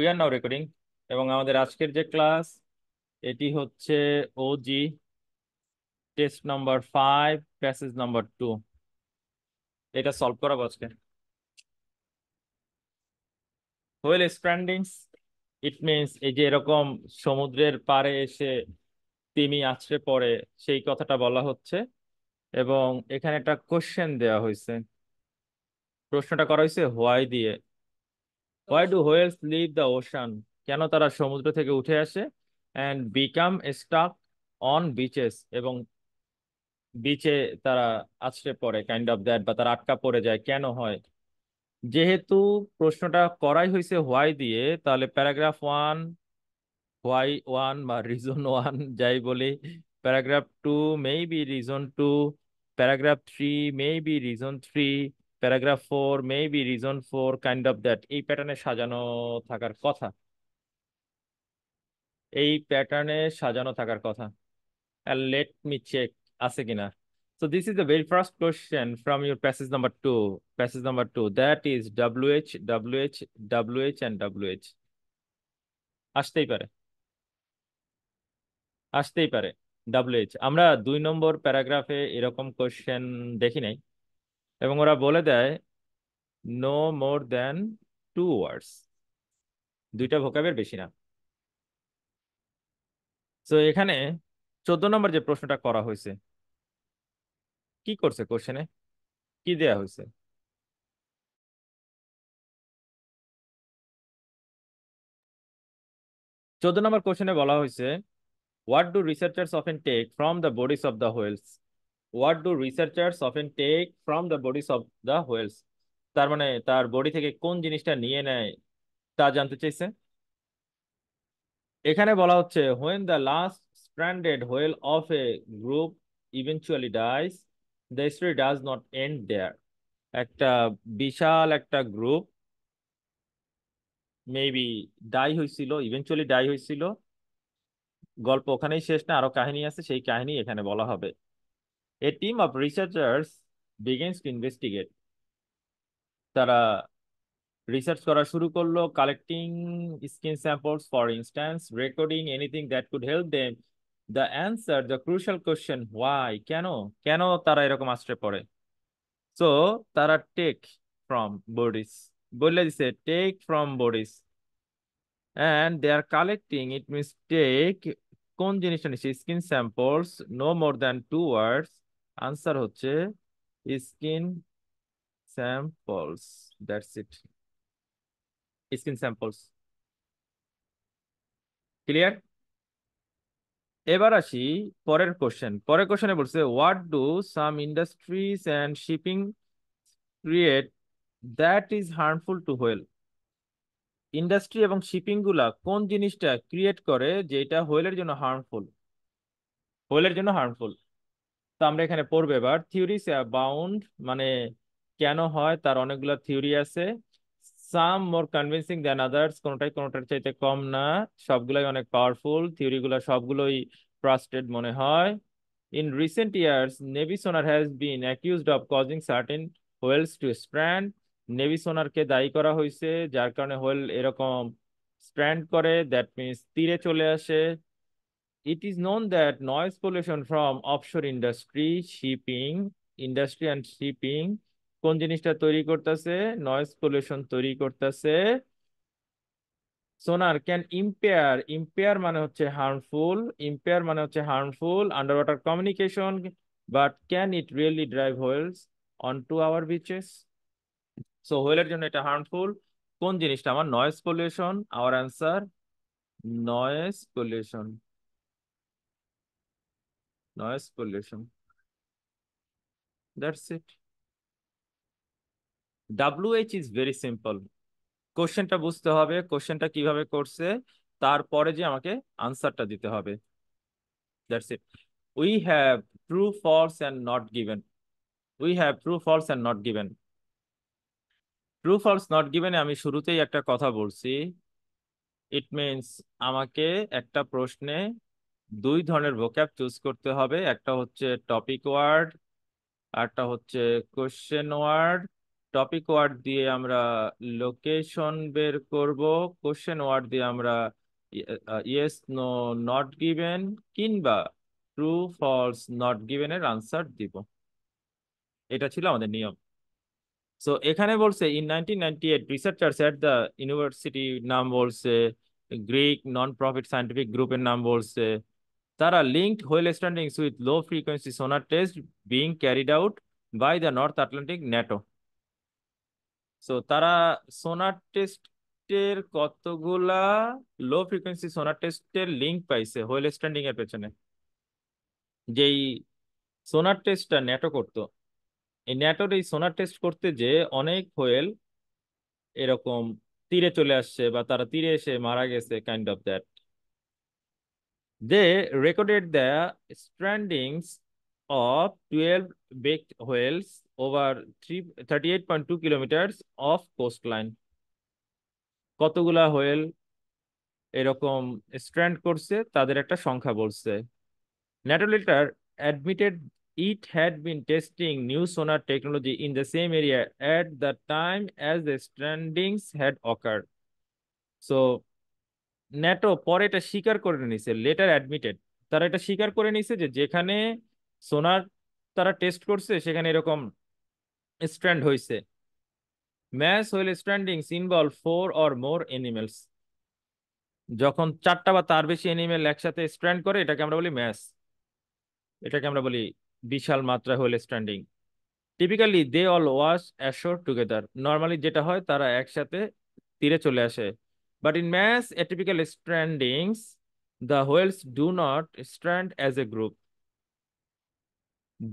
We are now recording এবং আমাদের আজকের যে ক্লাস এটি হচ্ছে OG test number five passage number two এটা সলভ করাবো আজকে হোয়েল স্ট্যান্ডিংস ইট মিনস এই যে এরকম সমুদ্রের পাড়ে এসে তিমি আছড়ে পড়ে সেই কথাটা বলা হচ্ছে এবং এখানে একটা কোশ্চেন দেওয়া হয়েছে প্রশ্নটা করা হয়েছে হোয়াই দিয়ে why do whales leave the ocean কেন তারা সমুদ্র থেকে উঠে আসে and become stuck on beaches এবং বিচে তারা আছড়ে পড়ে কাইন্ড অফ দ্যাট বা তারা আটকা পড়ে যায় কেন হয় যেহেতু প্রশ্নটা করাই হয়েছে হোয়াই দিয়ে তাহলে প্যারাগ্রাফ ওয়ান হোয়াই ওয়ান বা রিজন ওয়ান যাই বলি paragraph two may be reason two paragraph three may be reason three paragraph four may be reason four kind of that এই প্যাটার্নে সাজানো থাকার কথা এই প্যাটার্নে সাজানো থাকার কথা and let me check আছে কিনা so this is the very first question from your passage number two. passage number two, that is wh wh wh and wh Ashtay pare. Ashtay pare. wh Amra dui number প্যারাগ্রাফে এরকম question dekhi nahi. এবং ওরা বলে দেয় no more দেন two words দুইটা ভোকাবের বেশি না তো এখানে চোদ্দ নম্বর যে প্রশ্নটা করা হয়েছে কি করছে কোশ্চেনে কি দেয়া হয়েছে চোদ্দ নম্বর কোশ্চেনে বলা হয়েছে what do researchers often take from the bodies of the whales what do researchers often take from the bodies of the whales তার মানে তার বডি থেকে কোন জিনিসটা নিয়ে নেয় তা জানতে চাইছে এখানে বলা হচ্ছে when the last stranded whale of a group eventually dies the history does not end there একটা বিশাল একটা গ্রুপ মেবি ডাই হয়েছিল ইভেনচুয়ালি ডাই হয়েছিল গল্প ওখানেই শেষ না আরো কাহিনী আছে সেই কাহিনী এখানে বলা হবে A team of researchers begins to তারা রিসার্চ করা শুরু করলো collecting skin samples for instance recording anything that could help them the answer the crucial question why কেন কেন তারা এরকম আশ্রয় পড়ে সো তারা টেক ফ্রম বডিস বলে দিছে take from bodies and they are collecting it means take কোন জিনিসটা নিচ্ছে skin samples no more than two words answer হচ্ছে skin samples that's it skin samples clear এবার আসি পরের কোশ্চেন পরের কোশ্চেনে বলছে what do some industries and shipping create that is harmful to whale industry এবং শিপিং গুলা কোন জিনিসটা ক্রিয়েট করে যেটা হোয়েলের জন্য হার্মফুল হোয়েলের জন্য হার্মফুল তো আমরা এখানে পড়বে এবার থিওরিস বাউন্ড মানে কেন হয় তার অনেকগুলো থিওরি আছে সাম মোর কনভিন্সিং দেন আদার্স কোনোটাই কোনোটার চাইতে কম না সবগুলোই অনেক পাওয়ারফুল থিওরিগুলো সবগুলোই ট্রাস্টেড মনে হয় in recent years navy sonar has been accused of causing certain whales to strand navy সোনারকে দায়ী করা হয়েছে যার কারণে হোয়েল এরকম স্ট্র্যান্ড করে দ্যাট মিনস তীরে চলে আসে it is known that noise pollution from offshore industry, shipping, industry and shipping, কোন জিনিসটা তৈরি করতেছে নয়েজ পলিউশন তৈরি করতেছে সোনার ক্যান ইম্পেয়ার ইম্পেয়ার মানে হচ্ছে হার্মফুল ইম্পেয়ার মানে হচ্ছে harmful underwater communication but can it really drive whales onto our beaches so হোয়েলের জন্য এটা হার্মফুল কোন জিনিসটা আমার noise pollution our answer noise pollution noise pollution. That's it. WH is very simple. কোশ্চেনটা বুঝতে হবে কোশ্চেনটা কিভাবে করছে তারপরে যে আমাকে আনসারটা দিতে হবে that's it we have true false and not given we have true false and not given true false not গিভেনে আমি শুরুতেই একটা কথা বলছি ইট মিনস আমাকে একটা প্রশ্নে দুই ধরনের ভোক্যাপ চুজ করতে হবে একটা হচ্ছে টপিক ওয়ার্ড আরটা হচ্ছে কোশ্চেন ওয়ার্ড টপিক ওয়ার্ড দিয়ে আমরা লোকেশন বের করব কোশ্চেন ওয়ার্ড দিয়ে আমরা ইয়েস নো নট গিভেন কিংবা ট্রু ফলস নট গিভেন এর আনসার দিব এটা ছিল আমাদের নিয়ম সো এখানে বলছে in nineteen ninety eight researchers at the university নাম বলছে গ্রিক নন প্রফিট সায়েন্টিফিক গ্রুপের নাম বলছে তারা linked whale standings with low frequency sonar test being carried out by the North Atlantic NATO. So তারা সোনার টেস্টের কতগুলা লো ফ্রিকোয়েন্সি সোনার টেস্টের লিঙ্ক পাইছে হোয়েল স্ট্যান্ডিং এর পেছনে যেই সোনার টেস্টটা ন্যাটো করত এই ন্যাটোর এই সোনার টেস্ট করতে যে অনেক হোয়েল এরকম তীরে চলে আসছে বা তারা তীরে এসে মারা গেছে kind of that They recorded the strandings of 12 baked whales over 38.2 kilometers of coastline. Kotogula whale erokom strand korse তাদের একটা সংখ্যা বলছে NATO later it had been testing new sonar technology in the same area at the time as the strandings had occurred. So NATO পরে এটা স্বীকার করে নিছে letter admitted তারা এটা স্বীকার করে নিছে যে যেখানে সোনার তারা টেস্ট করছে সেখানে এরকম স্ট্র্যান্ড হয়েছে ম্যাচ হইল strandings involve four or more animals যখন চারটা বা তার বেশি এনিমেল একসাথে স্ট্র্যান্ড করে এটাকে আমরা বলি ম্যাস এটাকে আমরা বলি বিশাল মাত্রা হইল stranding typically they all wash ashore together normally যেটা হয় তারা একসাথে তীরে চলে আসে But in mass atypical strandings, the whales do not strand as a group.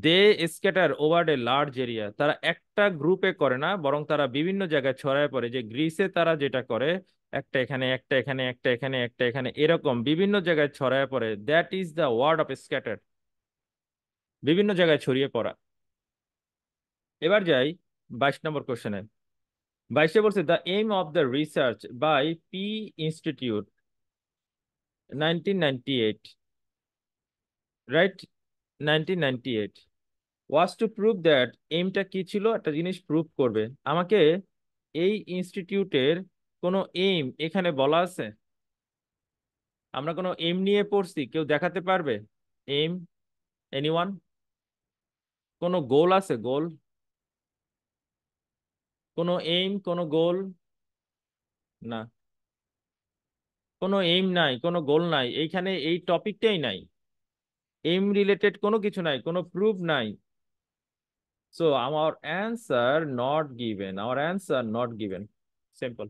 They scatter over a large area তারা একটা গ্রুপে করে না বরং তারা বিভিন্ন জায়গায় ছড়ায় পড়ে যে গ্রিসে তারা যেটা করে একটা এখানে একটা এখানে একটা এখানে একটা এখানে এরকম বিভিন্ন জায়গায় ছড়ায় পড়ে that is the word of scatter বিভিন্ন জায়গায় ছড়িয়ে পড়া এবার যাই বাইশ নম্বর কোশ্চেনের বাইশে বলছে the aim of the research by P institute nineteen ninety eight right nineteen ninety eight was to prove that এইমটা কি ছিল একটা জিনিস প্রুভ করবে আমাকে এই ইনস্টিটিউটের কোনো এম এখানে বলা আছে আমরা কোনো এম নিয়ে পড়ছি কেউ দেখাতে পারবে এম এনিওয়ান কোনো গোল আছে গোল কোনো এইম কোনো গোল না কোনো এইম নাই কোনো গোল নাই এইখানে এই টপিকটাই নাই এইম রিলেটেড কোনো কিছু নাই কোনো প্রুফ নাই সো আমার অ্যান্সার নট গিভেন আমার অ্যান্সার নট গিভেন সিম্পল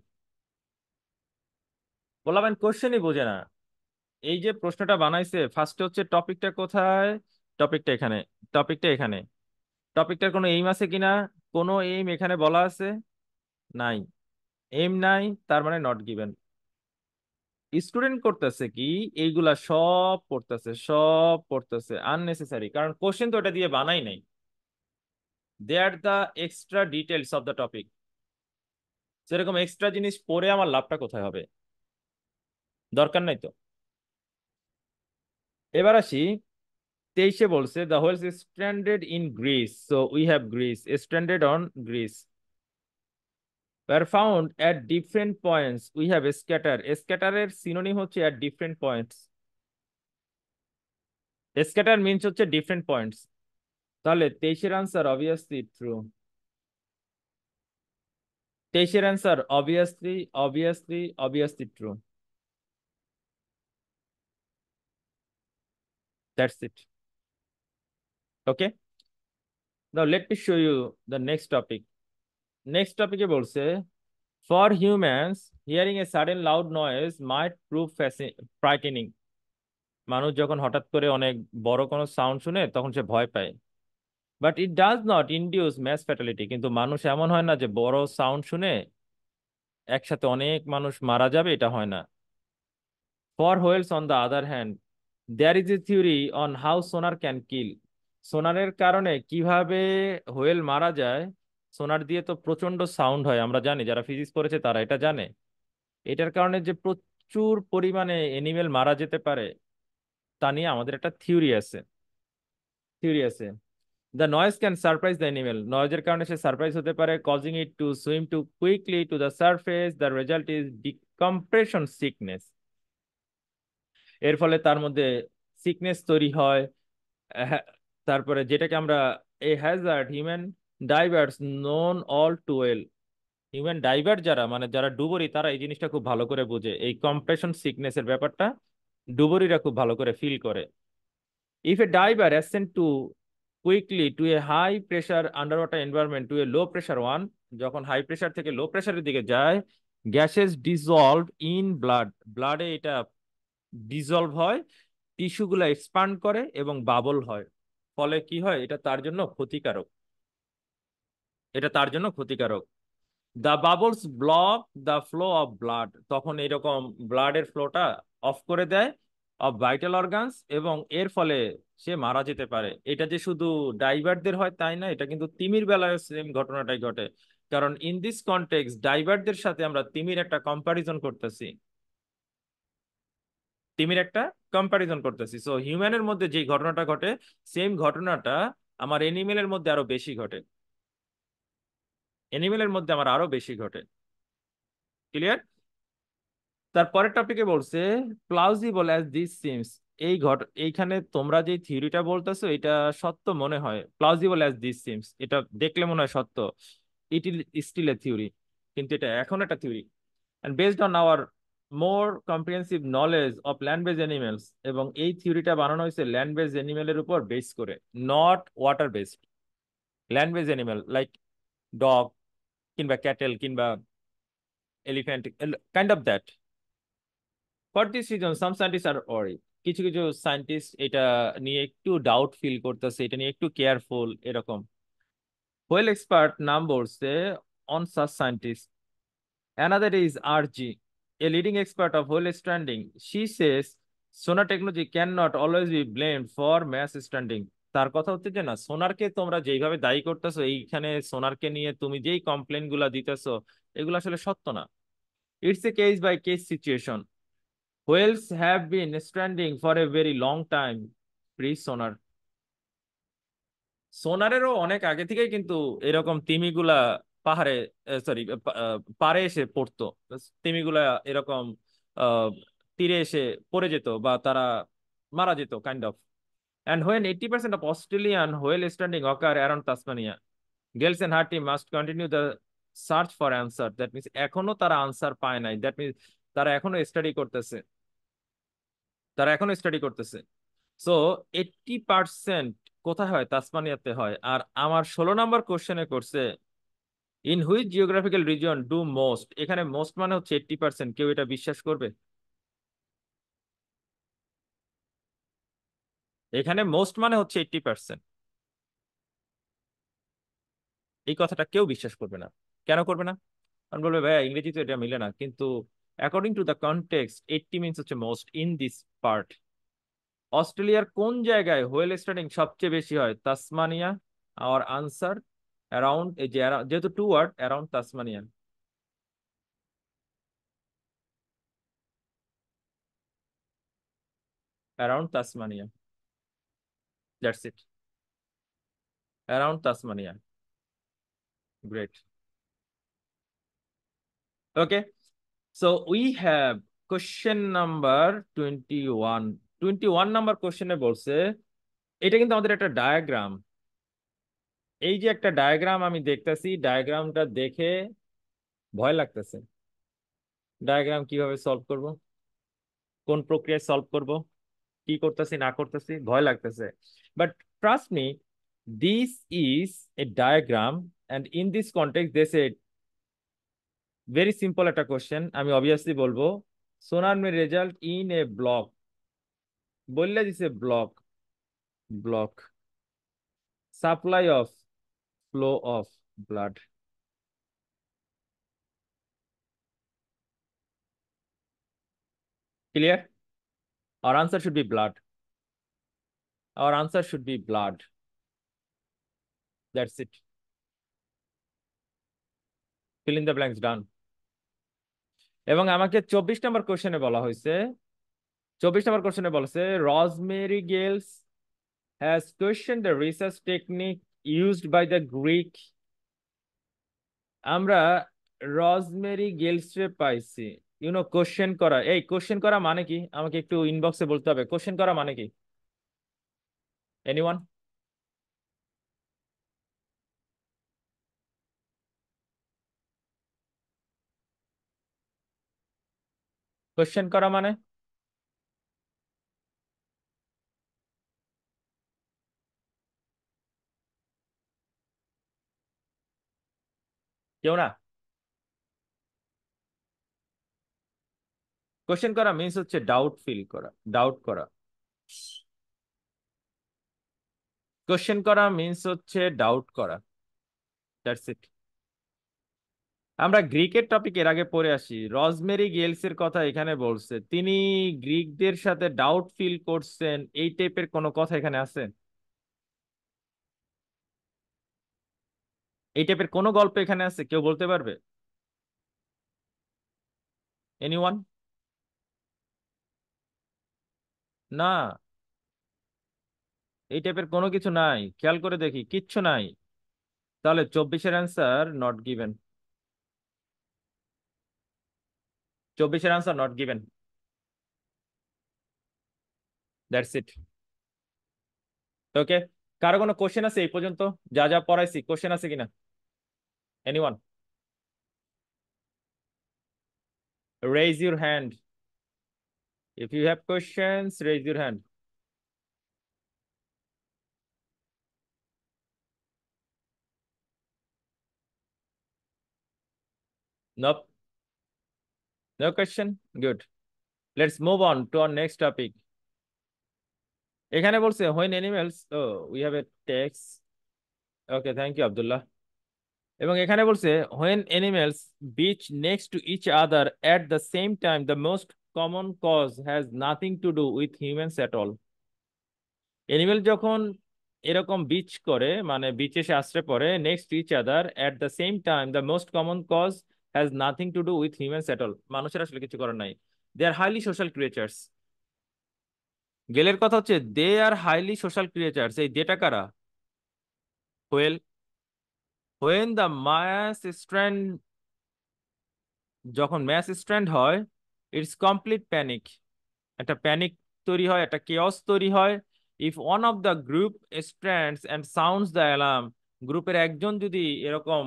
বললাম কোশ্চেনই বোঝে না এই যে প্রশ্নটা বানাইছে ফার্স্টে হচ্ছে টপিকটা কোথায় টপিকটা এখানে টপিকটা এখানে টপিকটার কোনো এইম আছে কিনা কোনো এইম এখানে বলা আছে নাই এইম নাই তার মানে নট গিভেন স্টুডেন্ট করতেছে কি এইগুলা সব পড়তেছে সব পড়তেছে আননেসেসারি কারণ কোশ্চেন তো এটা দিয়ে বানাই নাই they are the extra details of the topic সেরকম এক্সট্রা জিনিস পড়ে আমার লাভটা কোথায় হবে দরকার নাই তো এবার আসি তেইশে বলছে the whales stranded in Greece so we have Greece stranded on Greece were found at different points we have scatter স্ক্যাটারের সিনোনি হচ্ছে at different points scatter means হচ্ছে ডিফারেন্ট পয়েন্টস তাহলে তেইশের আনসার অবভিয়াসলি ট্রু তেইশের answer obviously obviously obviously true That's it. Okay now let me show you the next topic next topic এ বলছে for humans hearing a sudden loud noise might prove frightening মানুষ যখন হঠাৎ করে অনেক বড় কোনো সাউন্ড শুনে তখন সে ভয় পায় but it does not induce mass fatality কিন্তু মানুষ এমন হয় না যে বড় সাউন্ড শুনে একসাথে অনেক মানুষ মারা যাবে এটা হয় না for whales on the other hand there is a theory on how sonar can kill সোনারের কারণে কিভাবে হোয়েল মারা যায় সোনার দিয়ে তো প্রচন্ড সাউন্ড হয় আমরা জানি যারা ফিজিক্স পড়েছে তারা এটা জানে এটার কারণে যে প্রচুর পরিমাণে এনিমেল মারা যেতে পারে তা নিয়ে আমাদের একটা থিওরি আছে থিওরি আছে the noise can surprise the animal নয়েজের কারণে সে সারপ্রাইজ হতে পারে causing it to swim too quickly to the surface the result is decompression sickness এর ফলে তার মধ্যে সিকনেস তৈরি হয় হ্যাঁ, তারপরে যেটাকে আমরা a hazard human divers known all too well human divers যারা মানে যারা ডুবুরি তারা এই জিনিসটা খুব ভালো করে বোঝে এই কম্প্রেশন সিকনেসের ব্যাপারটা ডুবুরিরা খুব ভালো করে ফিল করে if a diver ascent too quickly to a high pressure underwater environment to a low pressure one যখন হাই প্রেশার থেকে লো প্রেশারের দিকে যায় গ্যাসেস ডিজলভ ইন ব্লাড ব্লাডে এটা ডিজলভ হয় টিস্যুগুলো এক্সপান্ড করে এবং বাবল হয় ফলে কি হয় এটা তার জন্য ক্ষতিকারক এটা তার জন্য ক্ষতিকারক the bubbles block the flow of blood তখন এরকম ব্লাডের ফ্লোটা অফ করে দেয় অফ ভাইটাল অর্গানস এবং এর ফলে সে মারা যেতে পারে এটা যে শুধু ডাইভারদের হয় তাই না এটা কিন্তু তিমির বেলায় সেম ঘটনাটাই ঘটে কারণ ইন দিস কন্টেক্স ডাইভারদের সাথে আমরা তিমির একটা কম্পারিজন করতেছি টিমের একটা কম্প্যারিজন করতেছি সো হিউম্যানের মধ্যে যে ঘটনাটা ঘটে সেম ঘটনাটা আমার এনিমেলের মধ্যে আরো বেশি ঘটে এনিমেলের মধ্যে আমার আরো বেশি ঘটে ক্লিয়ার তার পরের টপিকে বলছে প্লাউজিবল অ্যাজ দিস সিমস এই ঘট এইখানে তোমরা যে থিওরিটা বলতেছো এটা সত্য মনে হয় প্লাউজিবল অ্যাজ দিস সিমস এটা দেখলে মনে হয় সত্য it is still a theory কিন্তু এটা এখন একটা theory and based on our more comprehensive knowledge of land based animals এবং এই থিওরিটা বানানো হয়েছে ল্যান্ড বেজ অ্যানিমেলের উপর বেস করে not water based land based animal like dog কিংবা ক্যাটেল কিংবা elephant kind of that for this reason some scientist are wary কিছু কিছু সায়েন্টিস্ট এটা নিয়ে একটু ডাউট ফিল করতেছে এটা নিয়ে একটু কেয়ারফুল এরকম হোয়েল এক্সপার্ট নাম বলছে one such scientist another is R G a leading expert of whole standing, she says sonar technology cannot always be blamed for mass standing. তার কথা হচ্ছে যে না সোনারকে তোমরা যেইভাবে দায়ী করতেছো এইখানে সোনারকে নিয়ে তুমি যেই কমপ্লেন গুলা দিতেছো এগুলো আসলে সত্য না it's a case by case situation whales have been stranding for a very long time pre sonar সোনারেরও অনেক আগে থেকেই কিন্তু এরকম তিমিগুলা পাহাড়ে সরি পাড়ে এসে পড়তো তিমিগুলা এরকম তীরে এসে পড়ে যেত বা তারা মারা যেত kind of when eighty percent of Australian whale stranding occur around Tasmania Gales and Harty must continue the search for answer that means এখনো তারা আনসার পায় নাই দ্যাট মিনস তারা এখনো স্টাডি করতেছে তারা এখনো স্টাডি করতেছে সো এইটি পার্সেন্ট কোথায় হয় তাসমানিয়াতে হয় আর আমার ষোলো নম্বর কোশ্চেনে করছে in which geographical region do most এখানে মোস্ট মানে হচ্ছে এইট্টি পার্সেন্ট কেউ এটা বিশ্বাস করবে এখানে মোস্ট মানে হচ্ছে এইট্টি পার্সেন্ট এই কথাটা কেউ বিশ্বাস করবে না কেন করবে না কারণ বলবে ভাইয়া ইংরেজি তো এটা মিলে না কিন্তু according to the context eighty means হচ্ছে মোস্ট ইন দিস পার্ট অস্ট্রেলিয়ার কোন জায়গায় হোয়েল স্টার্টিং সবচেয়ে বেশি হয় তাসমানিয়া আওয়ার আনসার অ্যারাউন্ড এই যে যেহেতু two word around Tasmanian around Tasmania. That's it. Around Tasmania. Great. Okay. So we have question number 21. 21 number question এ বলছে এটা কিন্তু আমাদের একটা ডায়াগ্রাম এই যে একটা ডায়াগ্রাম আমি দেখতেছি ডায়াগ্রামটা দেখে ভয় লাগতেছে ডায়াগ্রাম কিভাবে সলভ করব কোন প্রক্রিয়ায় সলভ করব কি করতেছি না করতেছি ভয় লাগতেছে but trust me this is a diagram and in this context this a very simple একটা কোয়েশ্চেন আমি অবভিয়াসলি বলবো sonar may result in a block বললে দিছে block block supply of flow of blood. Clear? Our answer should be blood. Our answer should be blood. That's it. Fill in the blanks done. এবং আমাকে চব্বিশ number কোশ্চেনে বলা হয়েছে চব্বিশ number কোশ্চেনে বলেছে Rosemary Gales has questioned the research technique used by the Greek আমরা রজমেরি গেলসে পাইছি ইউনো কোশ্চেন করা এই কোশ্চেন করা মানে কি আমাকে একটু ইনবক্সে বলতে হবে কোশ্চেন করা মানে কি এনিওয়ান কোশ্চেন করা মানে কেউ না কোয়েশ্চেন করা মিন্স হচ্ছে ডাউট ফিল করা ডাউট করা কোয়েশ্চেন করা মিন্স হচ্ছে ডাউট করা দ্যাটস ইট আমরা গ্রিকের টপিক এর আগে পড়ে আসি রজমেরি গেলস এর কথা এখানে বলছে তিনি গ্রিকদের সাথে ডাউট ফিল করছেন এই টাইপের কোনো কথা এখানে আছে এই টাইপের কোনো গল্প এখানে আছে কেউ বলতে পারবে এনিওয়ান না এই টাইপের কোনো কিছু নাই খেয়াল করে দেখি কিচ্ছু নাই তাহলে চব্বিশের অ্যান্সার নট গিভেন চব্বিশের answer not given that's it okay কারো কোনো কোশ্চেন আছে এই পর্যন্ত যা যা পড়াইছি কোশ্চেন আছে কিনা Anyone? Raise your hand. If you have questions, raise your hand. Nope. No question? Good. Let's move on to our next topic. এখানে বলছে হোয়েন অ্যানিমেলস ও we have a text okay thank you Abdullah এবং এখানে বলছে when animals beach next to each other at the same time the most common cause has nothing to do with humans at all animal যখন এরকম beach করে মানে বিচে এসে ashore পড়ে next to each other at the same time the most common cause has nothing to do with humans at all মানুষের আসলে কিছু করার নাই they are highly social creatures গেলের কথা হচ্ছে they are highly social creatures এই ডেটা কারা whale when the mass strand যখন ম্যাস স্ট্র্যান্ড হয় ইটস কমপ্লিট প্যানিক একটা প্যানিক তৈরি হয় একটা কেয়স তৈরি হয় if one of the group strands and sounds the alarm গ্রুপের একজন যদি এরকম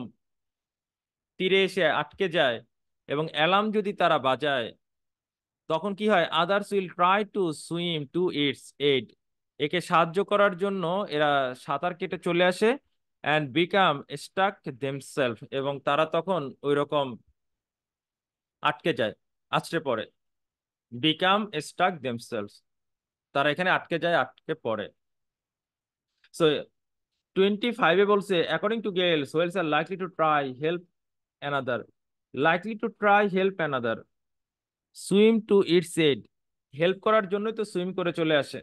তীরে এসে আটকে যায় এবং অ্যালার্ম যদি তারা বাজায় তখন কি হয় others will try to swim to its aid একে সাহায্য করার জন্য এরা সাঁতার কেটে চলে আসে অ্যান্ড বিকাম স্টাক দেমসেলফ এবং তারা তখন ওই রকম আটকে যায় আছড়ে পড়ে বিকাম স্টাক দেমসেলফ তারা এখানে আটকে যায় আটকে পড়ে সো টোয়েন্টি ফাইভে বলছে according to gales whales are likely to try help another likely to try help another swim to its aid help করার জন্যই তো সুইম করে চলে আসে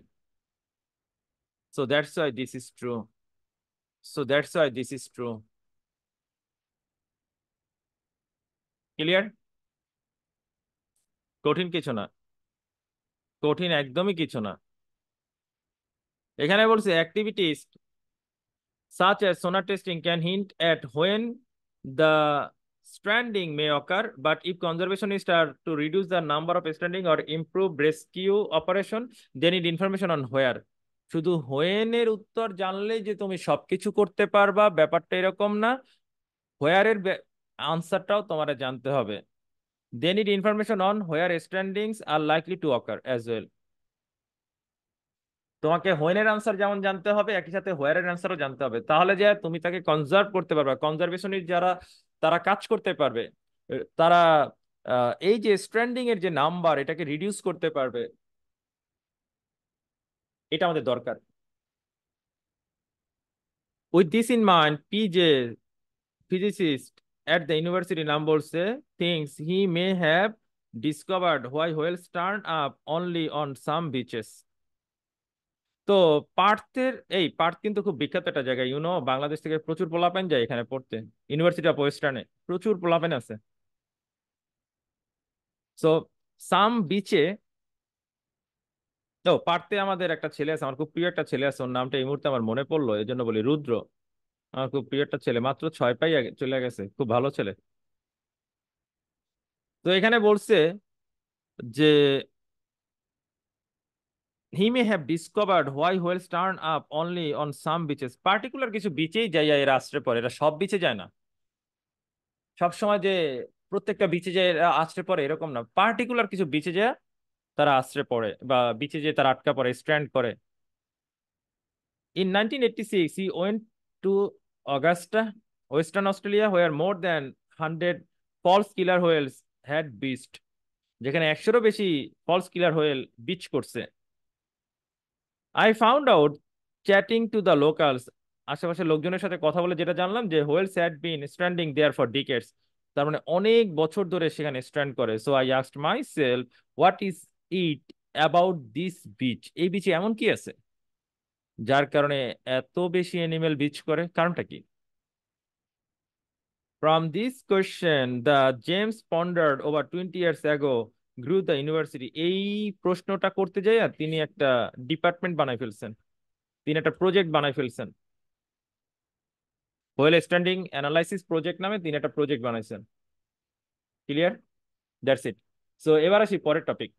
so that's why this is true So that's why this is true. clear কঠিন কিছু না কঠিন একদমই কিছু না এখানে বলছে activities such as sonar testing can hint at when the stranding may occur but if conservationists are to reduce the number of stranding or improve rescue operation they need information on where শুধু হোয়েনের উত্তর জানলে যে তুমি সবকিছু করতে পারবা ব্যাপারটা এরকম না হোয়ারের আনসারটাও তোমার জানতে হবে they need information on where strandings are likely to occur as well তোমাকে হোয়েনের আনসার যেমন জানতে হবে একই সাথে হোয়ারের আনসারও জানতে হবে তাহলে যে তুমি তাকে কনজার্ভ করতে পারবে কনজারভেশনের যারা তারা কাজ করতে পারবে তারা এই যে স্ট্যান্ডিং এর যে নাম্বার এটাকে রিডিউস করতে পারবে এটা আমাদের দরকার with this in mind PJ at the university নাম বলছে thinks he may have discovered why whales turn up only on some beaches তো পার্থের এই পার্থ কিন্তু খুব বিখ্যাত একটা জায়গা ইউনো বাংলাদেশ থেকে প্রচুর পোলাপাইন যায় এখানে পড়তে ইউনিভার্সিটি অফ ওয়েস্টার্নে প্রচুর পোলাপাইন আছে সো সাম বিচে ও পারতে আমাদের একটা ছেলে আছে আমার খুব প্রিয় একটা ছেলে আছে ওর নামটা এই মুহূর্তে আমার মনে পড়লো এই জন্য বলি রুদ্র আমার খুব প্রিয় একটা ছেলে মাত্র ছয় পাই চলে গেছে খুব ভালো ছেলে তো এখানে বলছে যে he may have discovered why whale turn up only on some beaches particular কিছু বিচেই যায় এরা আশ্রে পরে এরা সব বিচে যায় না সব সময় যে প্রত্যেকটা বিচে যায় এরা আশ্রয় পরে এরকম না পার্টিকুলার কিছু বিচে যায় তারা আশ্রে পড়ে বা বিচে যে তারা আটকা পড়ে স্ট্র্যান্ড করে in nineteen he six to western Australia where more more hundred false killer whales had beached যেখানে একশোরও বেশি ফলস কিলার হোয়েল বিচ করছে I found out chatting to the locals আশেপাশের লোকজনের সাথে কথা বলে যেটা জানলাম যে whales had been stranding there for decades তার মানে অনেক বছর ধরে সেখানে স্ট্যান্ড করে so I asked myself what is it about this beach এই বিচে এমন কি আছে যার কারণে এত বেশি এনিমেল বিচ করে কারণটা কি from this question the James pondered over twenty years ago grew the university এই প্রশ্নটা করতে যাই আর তিনি একটা ডিপার্টমেন্ট বানাই ফেলছেন তিনি একটা প্রজেক্ট বানাই ফেলছেন ওয়েল স্ট্যান্ডিং অ্যানালাইসিস প্রজেক্ট নামে তিনি একটা প্রজেক্ট বানাইছেন ক্লিয়ার দ্যাটস ইট সো এবার আসি পরের টপিক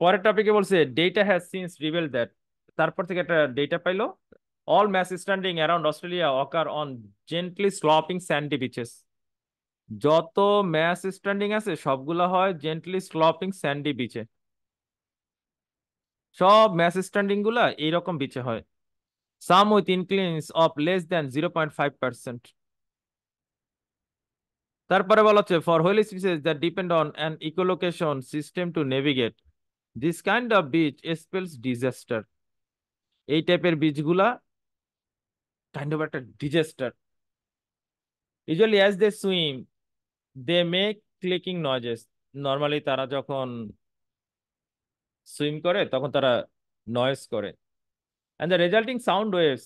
পরের টপিকে বলছে data has since revealed that তারপর থেকে একটা ডেটা পাইলো all mass stranding around Australia occur on gently sloping sandy beaches যত ম্যাচ স্ট্যান্ডিং আছে সবগুলো হয় জেন্টলি স্লপিং স্যান্ডি বিচে সব ম্যাচ স্ট্যান্ডিং গুলা এইরকম বিচে হয় some with inclines of less than zero point five percent তারপরে বলা হচ্ছে for species that depend on an echolocation system to navigate this kind of beach spells disaster এই টাইপের বীজগুলা কাইন্ড অফ একটা disaster usually as they swim they make clicking noises normally তারা যখন swim করে তখন তারা নয়েজ করে and the resulting sound waves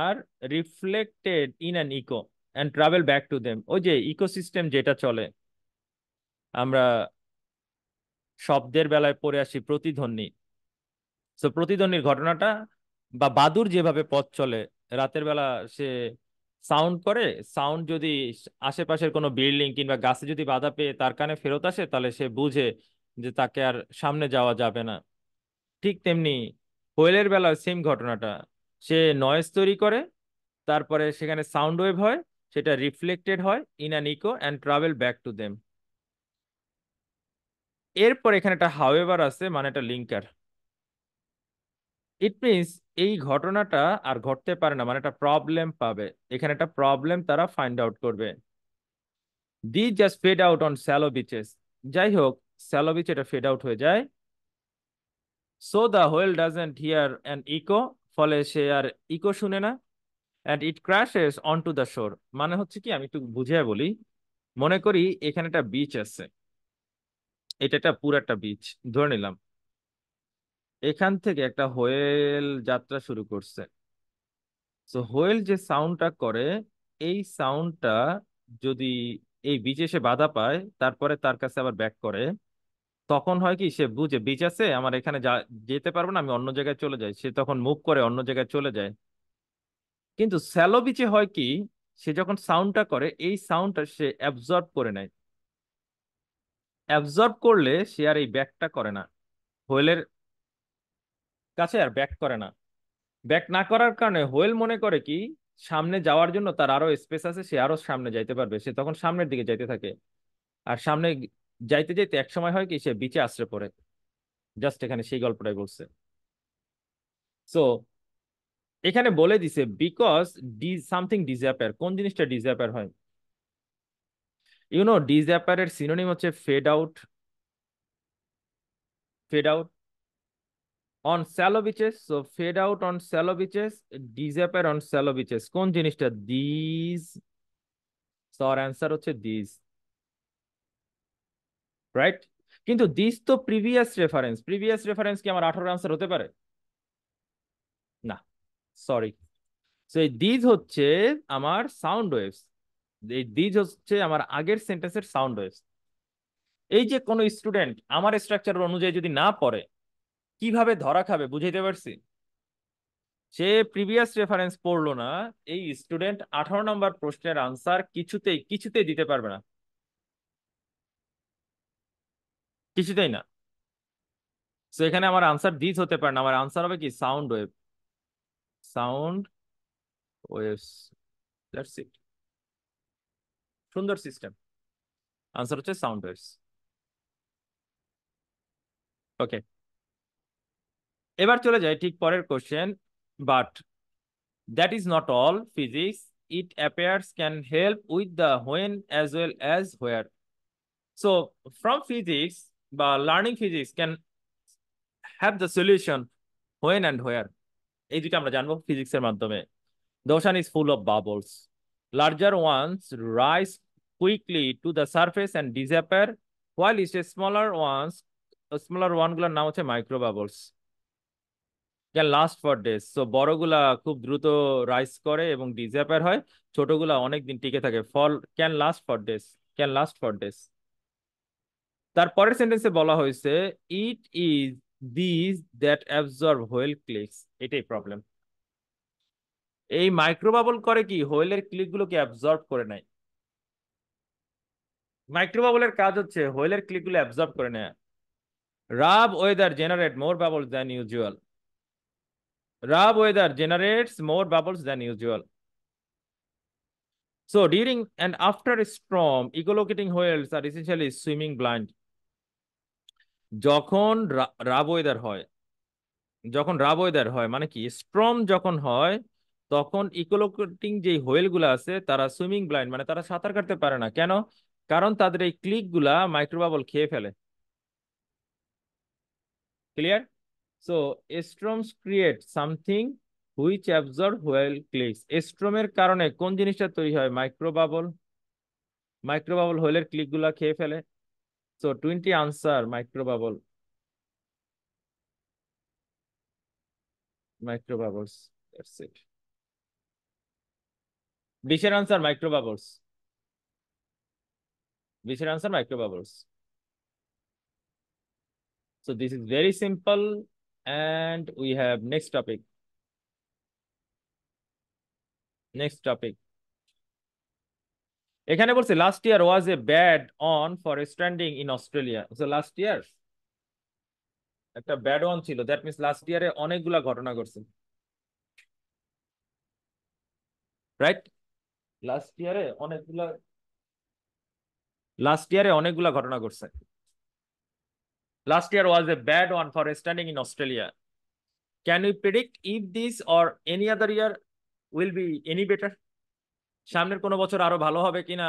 are reflected in an echo and travel back to them ওই যে ইকোসিস্টেম যেটা চলে আমরা শব্দের বেলায় পড়ে আসি প্রতিধ্বনি তো প্রতিধ্বনির ঘটনাটা বা বাদুর যেভাবে পথ চলে রাতের বেলা সে সাউন্ড করে সাউন্ড যদি আশেপাশের কোনো বিল্ডিং কিংবা গাছে যদি বাধা পেয়ে তার কানে ফেরত আসে তাহলে সে বুঝে যে তাকে আর সামনে যাওয়া যাবে না ঠিক তেমনি কোয়েলের বেলা সেম ঘটনাটা সে নয়েজ তৈরি করে তারপরে সেখানে সাউন্ড ওয়েভ হয় সেটা রিফ্লেক্টেড হয় in an echo and travel back to them এরপর এখানে একটা হাওয়েভার আছে মানে একটা লিঙ্কার ইট মিনস এই ঘটনাটা আর ঘটতে পারে না মানে একটা প্রবলেম পাবে এখানে একটা প্রবলেম তারা ফাইন্ড আউট করবে they just fade out on shallow beaches যাই হোক স্যালো বিচ এটা ফেড আউট হয়ে যায় so the whale doesn't hear an echo ফলে সে আর ইকো শুনে না and it crashes onto the shore মানে হচ্ছে কি আমি একটু বুঝিয়ে বলি মনে করি এখানে একটা বিচ আছে এটা একটা পুরো একটা বিচ ধরে নিলাম এখান থেকে একটা হোয়েল যাত্রা শুরু করছে তো হোয়েল যে সাউন্ডটা করে এই সাউন্ডটা যদি এই বিচে সে বাধা পায় তারপরে তার কাছে আবার ব্যাক করে তখন হয় কি সে বুঝে বিচ আছে আমার এখানে যেতে পারবো না আমি অন্য জায়গায় চলে যাই সে তখন মুভ করে অন্য জায়গায় চলে যায় কিন্তু স্যালো বিচে হয় কি সে যখন সাউন্ডটা করে এই সাউন্ডটা সে অ্যাবজর্ব করে নেয় অ্যাবজর্ব করলে সে আর এই ব্যাকটা করে না হোয়েলের কাছে আর ব্যাক করে না ব্যাক না করার কারণে হোয়েল মনে করে কি সামনে যাওয়ার জন্য তার আরো স্পেস আছে সে আরো সামনে যাইতে পারবে সে তখন সামনের দিকে যাইতে থাকে আর সামনে যাইতে যাইতে এক সময় হয় কি সে বিচে আশ্রে পড়ে জাস্ট এখানে সেই গল্পটাই বলছে সো এখানে বলে দিছে বিকজ ডি সামথিং ডিজায়ার কোন জিনিসটা ডিজায়ার হয় ইউ নো ডিজ্যাপার এর সিনোনিম হচ্ছে fade out fade out on shallow beaches so fade out on shallow beaches disappear on shallow beaches কোন জিনিসটা দিস সর অ্যান্সার হচ্ছে দিস রাইট কিন্তু দিস তো প্রিভিয়াস রেফারেন্স প্রিভিয়াস রেফারেন্স কি আমার আঠারো অ্যান্সার হতে পারে না সরি সো এই দিস হচ্ছে আমার সাউন্ড ওয়েভস এই দিজ হচ্ছে আমার আগের সেন্টেন্সের সাউন্ড ওয়েভ এই যে কোনো স্টুডেন্ট আমার স্ট্রাকচার অনুযায়ী যদি না পড়ে কিভাবে ধরা খাবে বুঝাইতে পারছি সে প্রিভিয়াস রেফারেন্স পড়লো না এই স্টুডেন্ট আঠারো নম্বর প্রশ্নের আনসার কিছুতেই কিছুতেই দিতে পারবে না কিছুতেই না তো এখানে আমার আনসার দিস হতে পারে না আমার আনসার হবে কি sound wave sound waves that's it সুন্দর সিস্টেম আনসার হচ্ছে সাউন্ড ওয়েভস ওকে এবার চলে যায় ঠিক পরের question but that is not all physics it appears can help with the when as well as where so from physics বা learning physics can have the solution when and where এই দুটো আমরা জানবো ফিজিক্সের মাধ্যমে the ocean is full of bubbles Larger ones rise quickly to the surface and disappear, while its smaller ones, smaller one গুলোর নাম হচ্ছে micro bubbles can last for days so বড়গুলা খুব দ্রুত রাইজ করে এবং ডিজাপিয়ার হয় ছোটগুলা অনেক দিন টিকে থাকে fall can last for days can last for days তারপরের সেন্টেন্সে বলা হয়েছে it is this that absorb whale clicks এটাই প্রবলেম এই মাইক্রোবাবল করে কি হোয়েলের ক্লিকগুলোকে অ্যাবজর্ব করে নেয় মাইক্রোবাবলের কাজ হচ্ছে হোয়েলের ক্লিকগুলো অ্যাবজর্ব করে নেয় rough weather generate more bubbles than usual rough weather generates more bubbles than usual so during and after storm echolocating whales are are swimming blind যখন রাব ওয়েদার হয় যখন রাব ওয়েদার হয় মানে কি স্ট্রম যখন হয় তখন ইকোলোকেটিং যে হোয়েলগুলো আছে তারা সুইমিং ব্লাইন্ড মানে তারা সাঁতার কাটতে পারে না কেন কারণ তাদের এই ক্লিকগুলা মাইক্রোবাবল খেয়ে ফেলে clear so storms create something which absorb whale click স্ট্রোমের কারণে কোন জিনিসটা তৈরি হয় মাইক্রোবাবল মাইক্রোবাবল হোয়েলের ক্লিকগুলা খেয়ে ফেলে so twenty answer microbubble microbubbles bubbles. That's it. বিশের আনসার মাইক্রোবাবলস বিশের answer microbubbles So this is very simple. And we have next topic. Next topic. এখানে বলছে last year was a bad on for stranding in Australia. So last year একটা bad on ছিল. That means last year এ অনেকগুলা ঘটনা ঘটছে। Right? Last ইয়ারে অনেকগুলা last ইয়ারে অনেকগুলা ঘটনা ঘটছে last year was a bad one for stranding in Australia can you predict if this or any other year will be any better সামনের কোনো বছর আরো ভালো হবে কিনা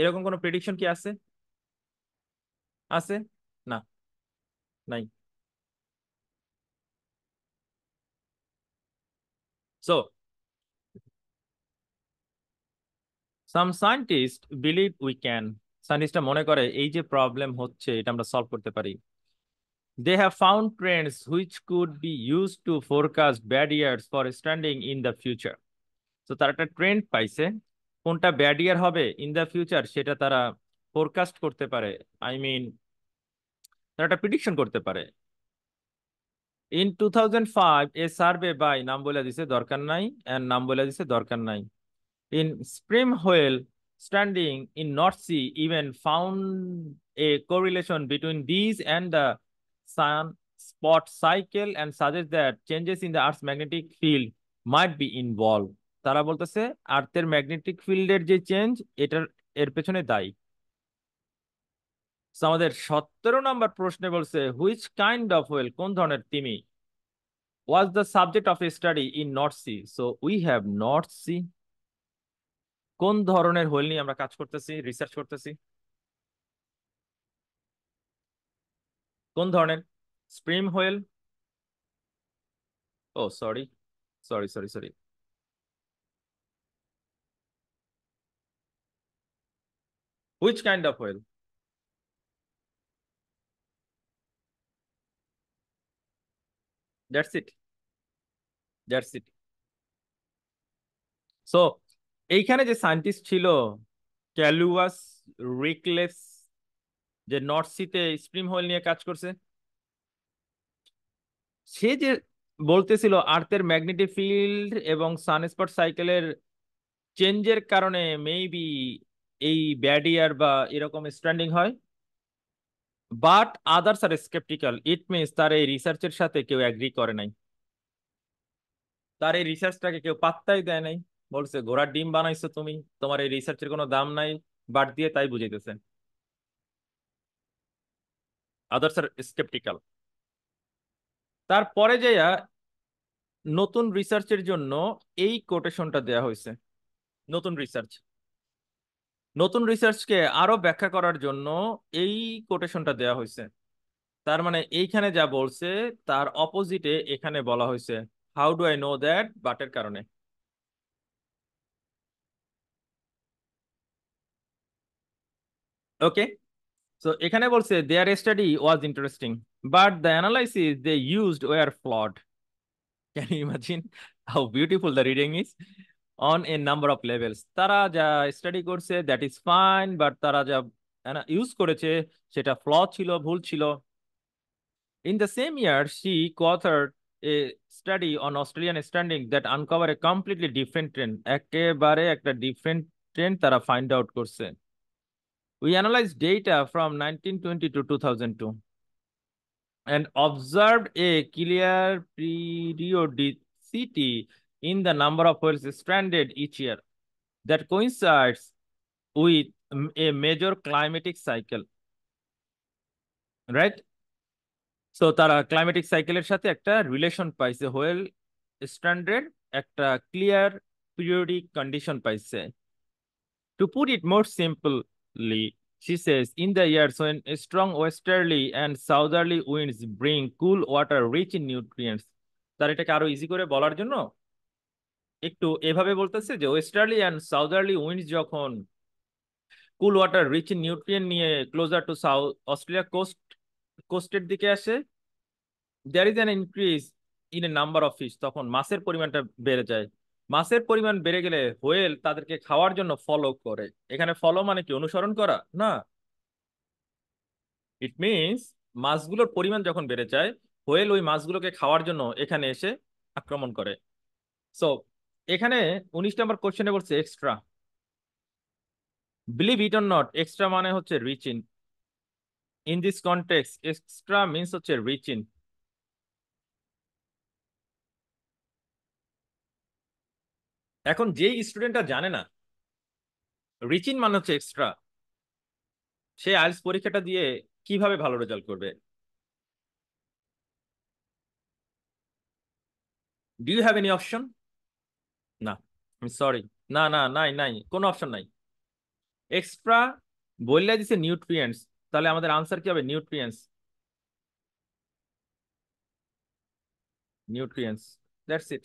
এরকম কোনো প্রেডিকশন কি আছে আছে না নাই so some scientist believe we can সায়েন্টিস্টরা মনে করে এই যে প্রবলেম হচ্ছে এটা আমরা সলভ করতে পারি They have found trends which could be used to forecast barriers for standing in the future. So তারা একটা ট্রেন্ড পাইছে কোনটা ব্যাড ইয়ার হবে ইন দ্য ফিউচার সেটা তারা ফোরকাস্ট করতে পারে আই মিন তারা একটা প্রিডিকশন করতে পারে in two thousand five a survey by নাম বলে দিছে দরকার নাই অ্যান্ড নাম বলে দিছে দরকার নাই in sperm whale standing in North Sea even found a correlation between these and the sun spot cycle and suggest that changes in the Earth's magnetic field might be involved. tara তারা বলতেছে আর্থের magnetic ফিল্ডের যে change এটার এর পেছনে দায়ী আমাদের সতেরো নম্বর প্রশ্নে বলছে হুইচ কাইন্ড অফ ওয়েল কোন timi was the subject of a study in north sea so we have north sea কোন ধরনের হোল নিয়ে আমরা কাজ করতেছি রিসার্চ করতেছি কোন ধরনের স্প্রিম হোয়েল ও sorry sorry sorry sorry which kind of whale that's it that's it so এইখানে যে সায়েন্টিস্ট ছিল ক্যালুয়াস রিকলেস যে নর্থ সিতে স্প্রিম হোয়েল নিয়ে কাজ করছে সে যে বলতেছিল আর্থের ম্যাগনেটিক ফিল্ড এবং সানস্পট সাইকেলের চেঞ্জের কারণে মেবি এই ব্যাডিয়ার বা এরকম স্ট্যান্ডিং হয় but others are sceptical it means তার এই রিসার্চের সাথে কেউ অ্যাগ্রি করে নাই তার এই রিসার্চটাকে কেউ পাত্তাই দেয় নাই বলছে ঘোড়ার ডিম বানাইছো তুমি তোমার এই রিসার্চের কোনো দাম নাই বাট দিয়ে তাই বুঝাইতেছেন আদার্স আর স্কেপটিক্যাল তারপরে যাইয়া নতুন রিসার্চের জন্য এই কোটেশনটা দেয়া হয়েছে নতুন রিসার্চ নতুন রিসার্চকে আরো ব্যাখ্যা করার জন্য এই কোটেশনটা দেয়া হয়েছে তার মানে এইখানে যা বলছে তার অপোজিটে এখানে বলা হয়েছে how do I know that বাটের কারণে ওকে সো এখানে বলছে their study was interesting but the analysis they used were flawed can you imagine how beautiful the reading is on a number of levels তারা যা study করছে that is fine but তারা যা use করেছে সেটা flaw ছিল ভুল ছিল ইন দ্য সেম ইয়ার সি কথার a study on Australian stranding that uncover a completely different trend একেবারে একটা ডিফারেন্ট ট্রেন্ড তারা ফাইন্ড আউট করছে। We analyzed data from 1920 to 2002 and observed a clear periodicity in the number of whales stranded each year that coincides with a major climatic cycle. Right? So তারা climatic সাইকেলের সাথে একটা relation পাইছে whale stranding একটা clear periodic condition পাইছে to put it more simple Lee. She says, in the years when strong westerly and southerly winds bring cool water rich in nutrients. তার এটাকে আরো ইজি করে বলার জন্য একটু এভাবে বলতেছে যে ওয়েস্টার্লি অ্যান্ড সাউদার্লি উইন্ডস যখন cool water rich in nutrient নিয়ে closer to South Australia coast কোস্টের দিকে আসে there is an increase in a number of fish তখন মাছের পরিমাণটা বেড়ে যায় মাছের পরিমাণ বেড়ে গেলে হোয়েল তাদেরকে খাওয়ার জন্য ফলো করে এখানে ফলো মানে কি অনুসরণ করা না ইট মিনস মাছগুলোর পরিমাণ যখন বেড়ে যায় হোয়েল ওই মাছগুলোকে খাওয়ার জন্য এখানে এসে আক্রমণ করে সো এখানে উনিশ নম্বর কোশ্চেনে বলছে extra believe it on not extra মানে হচ্ছে rich in in this context extra means হচ্ছে রিচ ইন এখন যেই স্টুডেন্টটা জানে না রিচিন মানে হচ্ছে এক্সট্রা সে আইস পরীক্ষাটা দিয়ে কিভাবে ভালো রেজাল্ট করবে do you have any option না সরি না না নাই নাই কোনো অপশন নাই এক্সট্রা বললে দিছে নিউট্রিয়েন্টস তাহলে আমাদের আনসার কি হবে nutrients nutrients that's it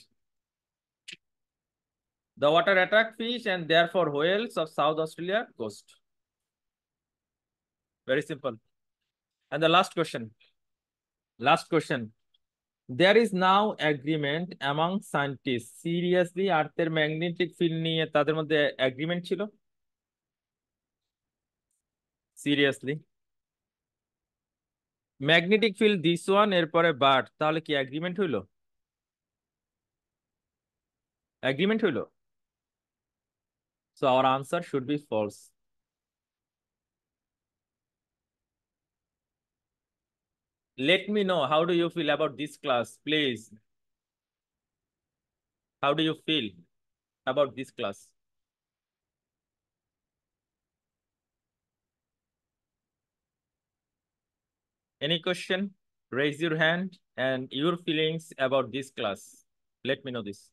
The water attract fish and therefore whales of South Australia coast. Very simple. And the last question. Last question. There is now agreement among scientists. Seriously, are there magnetic field নিয়ে তাদের মধ্যে agreement chilo? Seriously. Magnetic field this one এরপরে but তাহলে কি agreement হইল Agreement হইলো So our answer should be false. Let me know how do you feel about this class, please. How do you feel about this class? Any question? Raise your hand and your feelings about this class. Let me know this.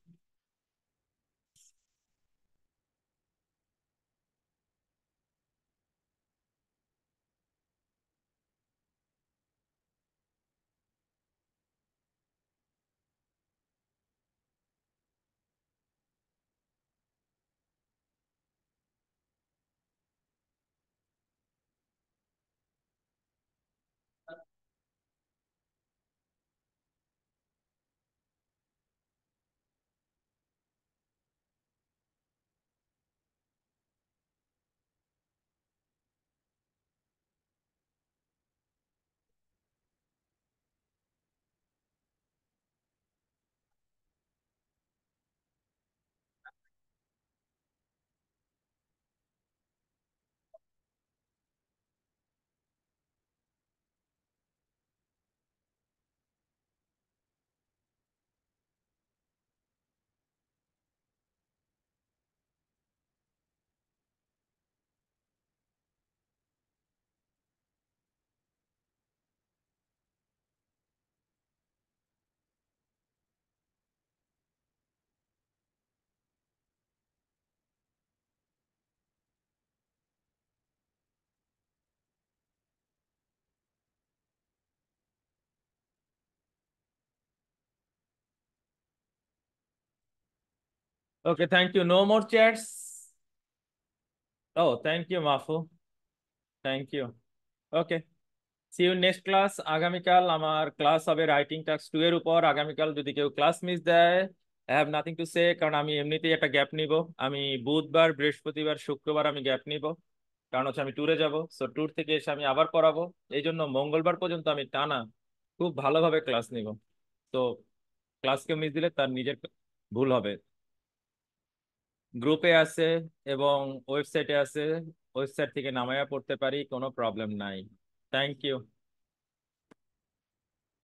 Okay, thank you. No more chats. Oh, thank you, Mafu. Thank you. Okay. See you next class আগামীকাল আমার class হবে writing task two এর উপর আগামীকাল যদি কেউ class miss দেয় I have nothing to say কারণ আমি এমনিতেই একটা গ্যাপ নিব আমি বুধবার বৃহস্পতিবার শুক্রবার আমি গ্যাপ নিব কারণ হচ্ছে আমি ট্যুরে যাব সো ট্যুর থেকে এসে আমি আবার পড়াবো এই জন্য মঙ্গলবার পর্যন্ত আমি টানা খুব ভালোভাবে ক্লাস নিব তো ক্লাস কেউ মিস দিলে তার নিজের ভুল হবে গ্রুপে আছে এবং ওয়েবসাইটে আছে ওয়েবসাইট থেকে নামায়া পড়তে পারি কোনো প্রবলেম নাই থ্যাংক ইউ